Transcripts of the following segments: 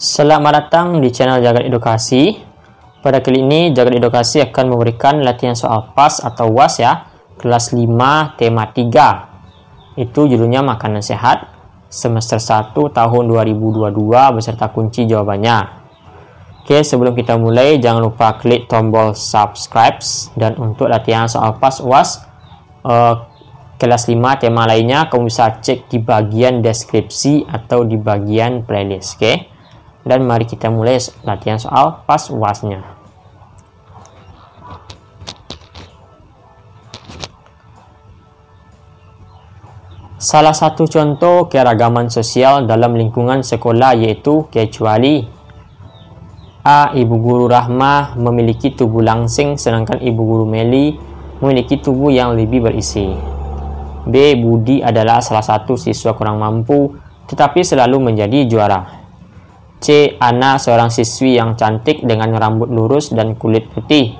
Selamat datang di channel Jagat Edukasi. Pada kali ini Jagat Edukasi akan memberikan latihan soal PAS atau UAS ya, kelas 5 tema 3. Itu judulnya makanan sehat semester 1 tahun 2022 beserta kunci jawabannya. Oke, sebelum kita mulai jangan lupa klik tombol subscribe dan untuk latihan soal PAS UAS uh, eh, kelas 5 tema lainnya kamu bisa cek di bagian deskripsi atau di bagian playlist, oke? Okay? Dan mari kita mulai latihan soal pas wasnya. Salah satu contoh keragaman sosial dalam lingkungan sekolah yaitu kecuali A. Ibu guru Rahma memiliki tubuh langsing sedangkan ibu guru Meli memiliki tubuh yang lebih berisi. B. Budi adalah salah satu siswa kurang mampu tetapi selalu menjadi juara. C. Ana seorang siswi yang cantik dengan rambut lurus dan kulit putih.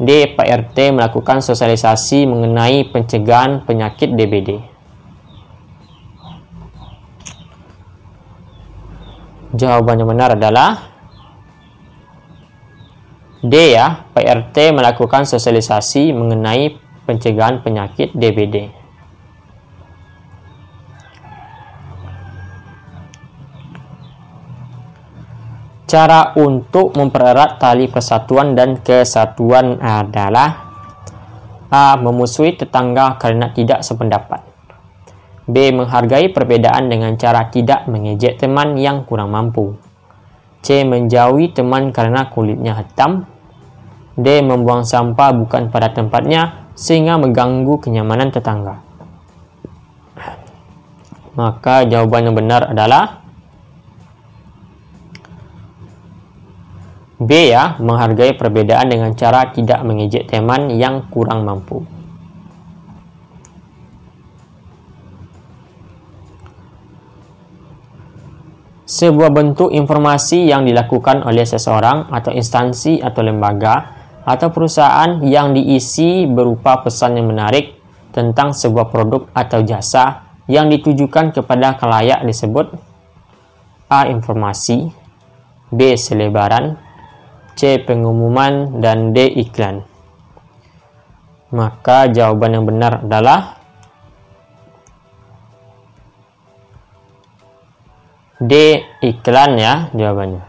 D. Pak RT melakukan sosialisasi mengenai pencegahan penyakit DBD. Jawaban yang benar adalah D ya, PRT melakukan sosialisasi mengenai pencegahan penyakit DBD. Cara untuk mempererat tali persatuan dan kesatuan adalah A. Memusuhi tetangga karena tidak sependapat B. Menghargai perbedaan dengan cara tidak mengejek teman yang kurang mampu C. Menjauhi teman karena kulitnya hitam D. Membuang sampah bukan pada tempatnya sehingga mengganggu kenyamanan tetangga Maka jawaban yang benar adalah B ya, menghargai perbedaan dengan cara tidak mengejek teman yang kurang mampu. Sebuah bentuk informasi yang dilakukan oleh seseorang atau instansi atau lembaga atau perusahaan yang diisi berupa pesan yang menarik tentang sebuah produk atau jasa yang ditujukan kepada kelayak disebut A. Informasi B. Selebaran C. Pengumuman dan D. Iklan maka jawaban yang benar adalah D. Iklan ya jawabannya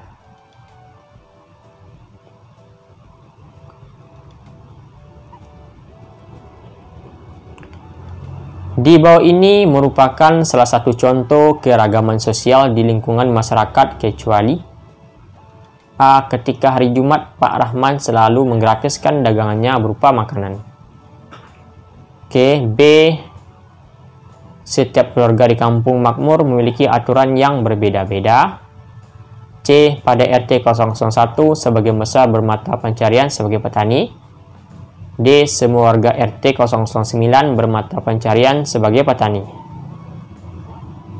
Di bawah ini merupakan salah satu contoh keragaman sosial di lingkungan masyarakat kecuali ketika hari Jumat Pak Rahman selalu menggratiskan dagangannya berupa makanan. Oke, B. Setiap keluarga di kampung makmur memiliki aturan yang berbeda-beda. C. Pada RT 001 sebagai besar bermata pencarian sebagai petani. D. Semua warga RT 009 bermata pencarian sebagai petani.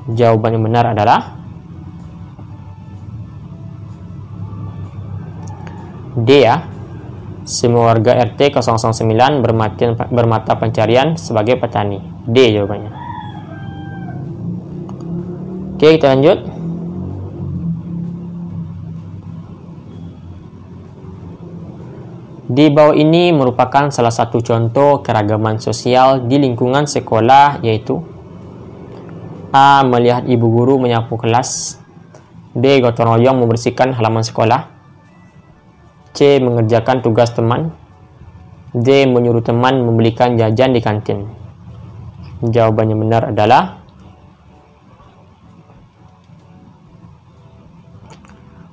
Jawaban yang benar adalah D ya semua warga RT 009 bermatian, bermata pencarian sebagai petani D jawabannya oke kita lanjut Di bawah ini merupakan salah satu contoh keragaman sosial di lingkungan sekolah yaitu A. Melihat ibu guru menyapu kelas B. Gotong royong membersihkan halaman sekolah C. Mengerjakan tugas teman D. Menyuruh teman membelikan jajan di kantin Jawabannya benar adalah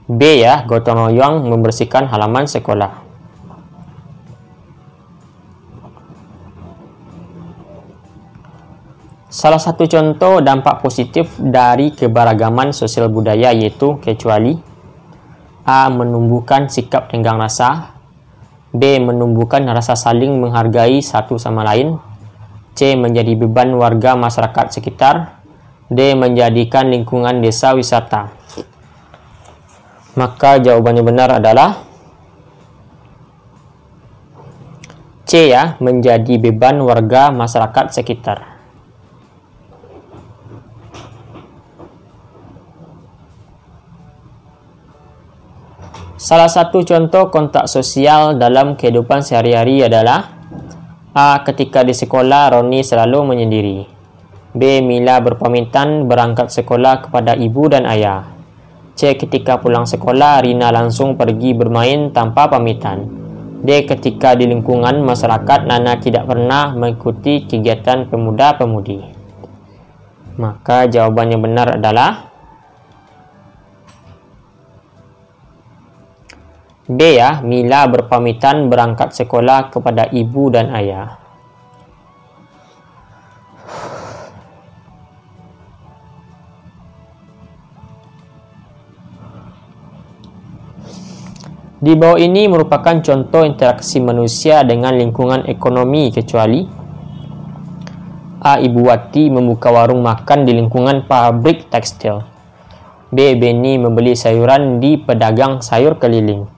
B ya, gotong royong membersihkan halaman sekolah. Salah satu contoh dampak positif dari keberagaman sosial budaya yaitu kecuali A. Menumbuhkan sikap tenggang rasa B. Menumbuhkan rasa saling menghargai satu sama lain C. Menjadi beban warga masyarakat sekitar D. Menjadikan lingkungan desa wisata Maka jawabannya benar adalah C ya, menjadi beban warga masyarakat sekitar. Salah satu contoh kontak sosial dalam kehidupan sehari-hari adalah A. Ketika di sekolah, Roni selalu menyendiri. B. Mila berpamitan berangkat sekolah kepada ibu dan ayah. C. Ketika pulang sekolah, Rina langsung pergi bermain tanpa pamitan. D. Ketika di lingkungan masyarakat, Nana tidak pernah mengikuti kegiatan pemuda-pemudi. Maka jawabannya benar adalah B ya, Mila berpamitan berangkat sekolah kepada ibu dan ayah. Di bawah ini merupakan contoh interaksi manusia dengan lingkungan ekonomi kecuali A. Ibu Wati membuka warung makan di lingkungan pabrik tekstil. B. Beni membeli sayuran di pedagang sayur keliling.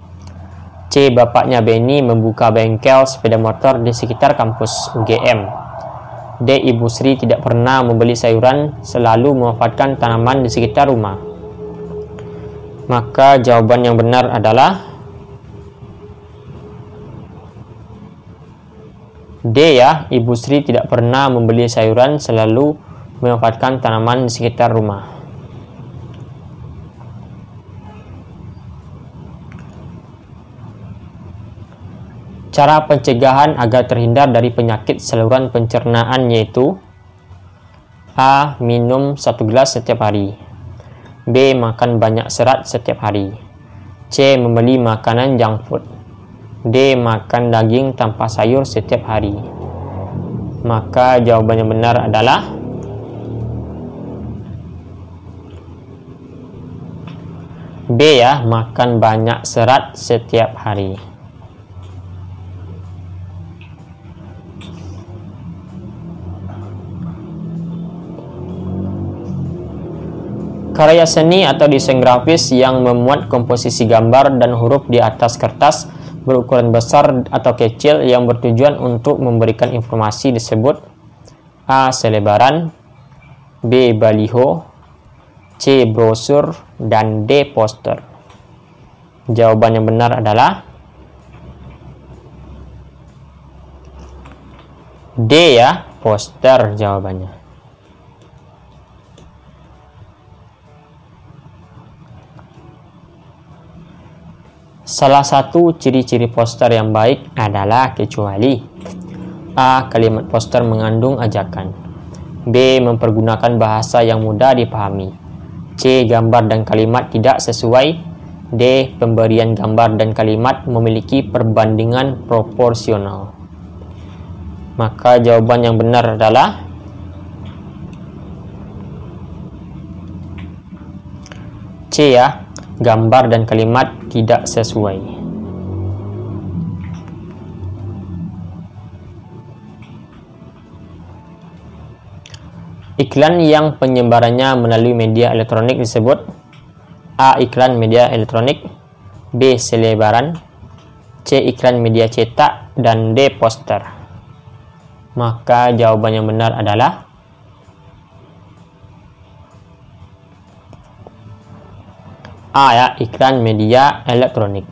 C. Bapaknya Benny membuka bengkel sepeda motor di sekitar kampus UGM. D. Ibu Sri tidak pernah membeli sayuran, selalu memanfaatkan tanaman di sekitar rumah. Maka jawaban yang benar adalah D ya, Ibu Sri tidak pernah membeli sayuran, selalu memanfaatkan tanaman di sekitar rumah. Cara pencegahan agar terhindar dari penyakit saluran pencernaan yaitu A. Minum satu gelas setiap hari B. Makan banyak serat setiap hari C. Membeli makanan junk food D. Makan daging tanpa sayur setiap hari Maka jawaban yang benar adalah B ya, makan banyak serat setiap hari. karya seni atau desain grafis yang memuat komposisi gambar dan huruf di atas kertas berukuran besar atau kecil yang bertujuan untuk memberikan informasi disebut A. Selebaran B. Baliho C. Brosur dan D. Poster Jawaban yang benar adalah D ya, poster jawabannya. Salah satu ciri-ciri poster yang baik adalah kecuali A. Kalimat poster mengandung ajakan B. Mempergunakan bahasa yang mudah dipahami C. Gambar dan kalimat tidak sesuai D. Pemberian gambar dan kalimat memiliki perbandingan proporsional Maka jawaban yang benar adalah C ya gambar dan kalimat tidak sesuai. Iklan yang penyebarannya melalui media elektronik disebut A. Iklan media elektronik B. Selebaran C. Iklan media cetak dan D. Poster Maka jawaban yang benar adalah A ya, iklan media elektronik.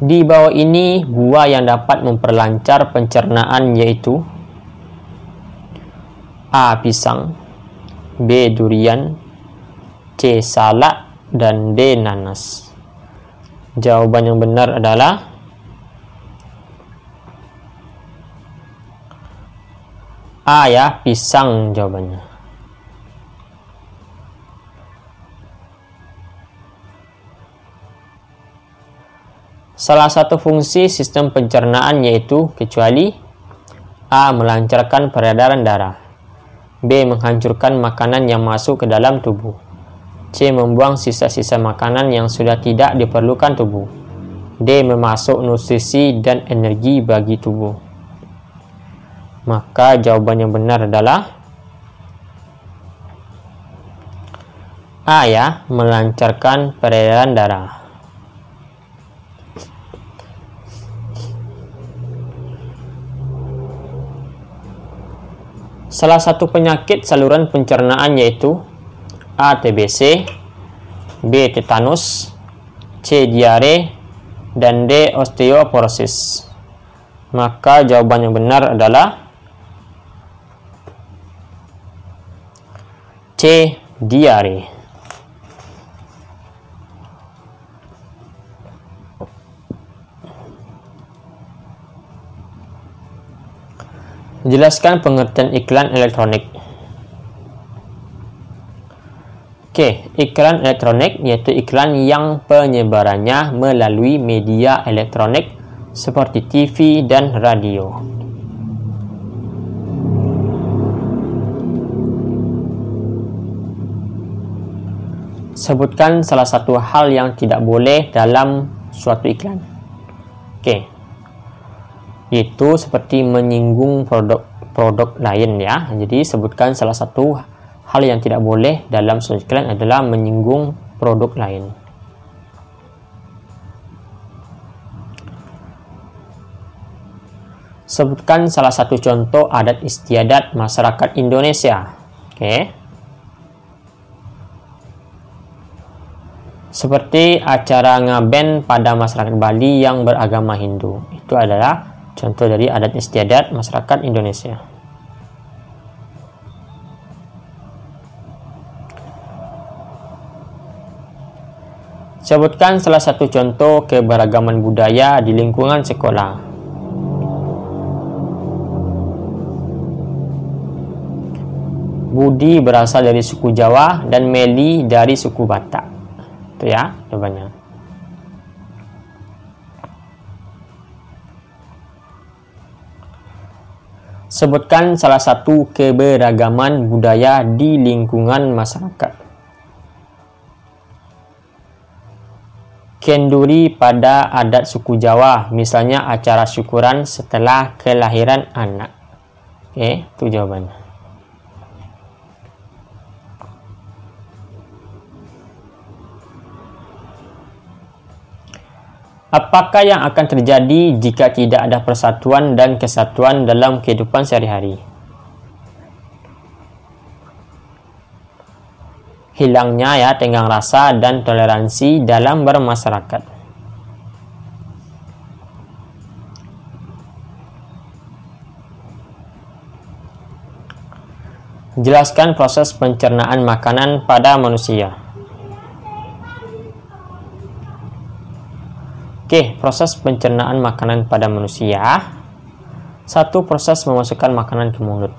Di bawah ini buah yang dapat memperlancar pencernaan yaitu A. Pisang B. Durian C. Salak dan D. Nanas Jawaban yang benar adalah A ya, pisang jawabannya. Salah satu fungsi sistem pencernaan yaitu kecuali A. Melancarkan peredaran darah B. Menghancurkan makanan yang masuk ke dalam tubuh C. Membuang sisa-sisa makanan yang sudah tidak diperlukan tubuh D. Memasuk nutrisi dan energi bagi tubuh maka jawaban yang benar adalah A ya, melancarkan peredaran darah. Salah satu penyakit saluran pencernaan yaitu A. TBC B. Tetanus C. Diare dan D. Osteoporosis maka jawaban yang benar adalah C. Diare Jelaskan pengertian iklan elektronik. Oke, iklan elektronik yaitu iklan yang penyebarannya melalui media elektronik seperti TV dan radio. sebutkan salah satu hal yang tidak boleh dalam suatu iklan. Oke. Okay. Itu seperti menyinggung produk-produk lain ya. Jadi sebutkan salah satu hal yang tidak boleh dalam suatu iklan adalah menyinggung produk lain. Sebutkan salah satu contoh adat istiadat masyarakat Indonesia. Oke. Okay. seperti acara ngaben pada masyarakat Bali yang beragama Hindu. Itu adalah contoh dari adat istiadat masyarakat Indonesia. Sebutkan salah satu contoh keberagaman budaya di lingkungan sekolah. Budi berasal dari suku Jawa dan Meli dari suku Batak itu ya jawabannya Sebutkan salah satu keberagaman budaya di lingkungan masyarakat. kenduri pada adat suku Jawa, misalnya acara syukuran setelah kelahiran anak. Oke, itu jawabannya. Apakah yang akan terjadi jika tidak ada persatuan dan kesatuan dalam kehidupan sehari-hari? Hilangnya ya tenggang rasa dan toleransi dalam bermasyarakat. Jelaskan proses pencernaan makanan pada manusia. Oke, proses pencernaan makanan pada manusia. Satu, proses memasukkan makanan ke mulut.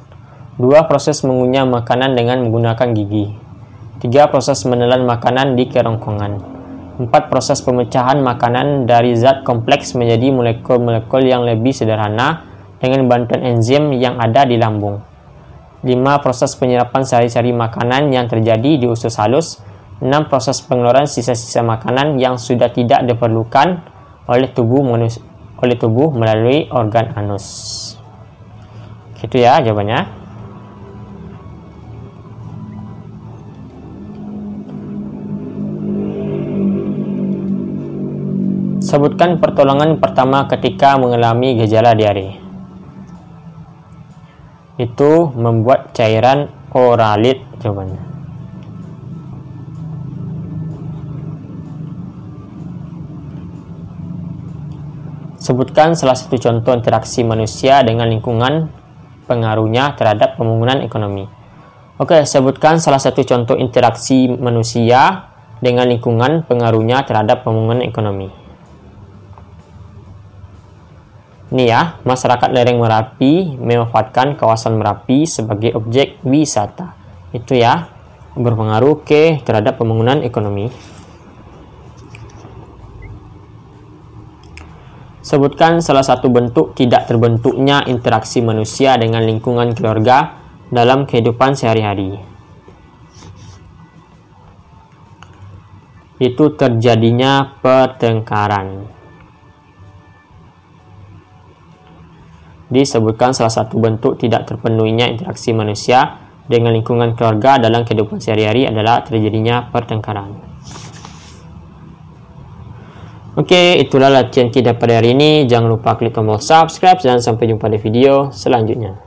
Dua, proses mengunyah makanan dengan menggunakan gigi. Tiga, proses menelan makanan di kerongkongan. Empat, proses pemecahan makanan dari zat kompleks menjadi molekul-molekul yang lebih sederhana dengan bantuan enzim yang ada di lambung. Lima, proses penyerapan sari-sari makanan yang terjadi di usus halus. Enam, proses pengeluaran sisa-sisa makanan yang sudah tidak diperlukan oleh tubuh oleh tubuh melalui organ anus. Gitu ya jawabannya. Sebutkan pertolongan pertama ketika mengalami gejala diare. Itu membuat cairan oralit jawabannya. Sebutkan salah satu contoh interaksi manusia dengan lingkungan pengaruhnya terhadap pembangunan ekonomi. Oke, sebutkan salah satu contoh interaksi manusia dengan lingkungan pengaruhnya terhadap pembangunan ekonomi. Ini ya, masyarakat lereng Merapi memanfaatkan kawasan Merapi sebagai objek wisata. Itu ya, berpengaruh ke terhadap pembangunan ekonomi. Sebutkan salah satu bentuk tidak terbentuknya interaksi manusia dengan lingkungan keluarga dalam kehidupan sehari-hari. Itu terjadinya pertengkaran. disebutkan salah satu bentuk tidak terpenuhinya interaksi manusia dengan lingkungan keluarga dalam kehidupan sehari-hari adalah terjadinya pertengkaran. Oke, itulah latihan kita pada hari ini. Jangan lupa klik tombol subscribe dan sampai jumpa di video selanjutnya.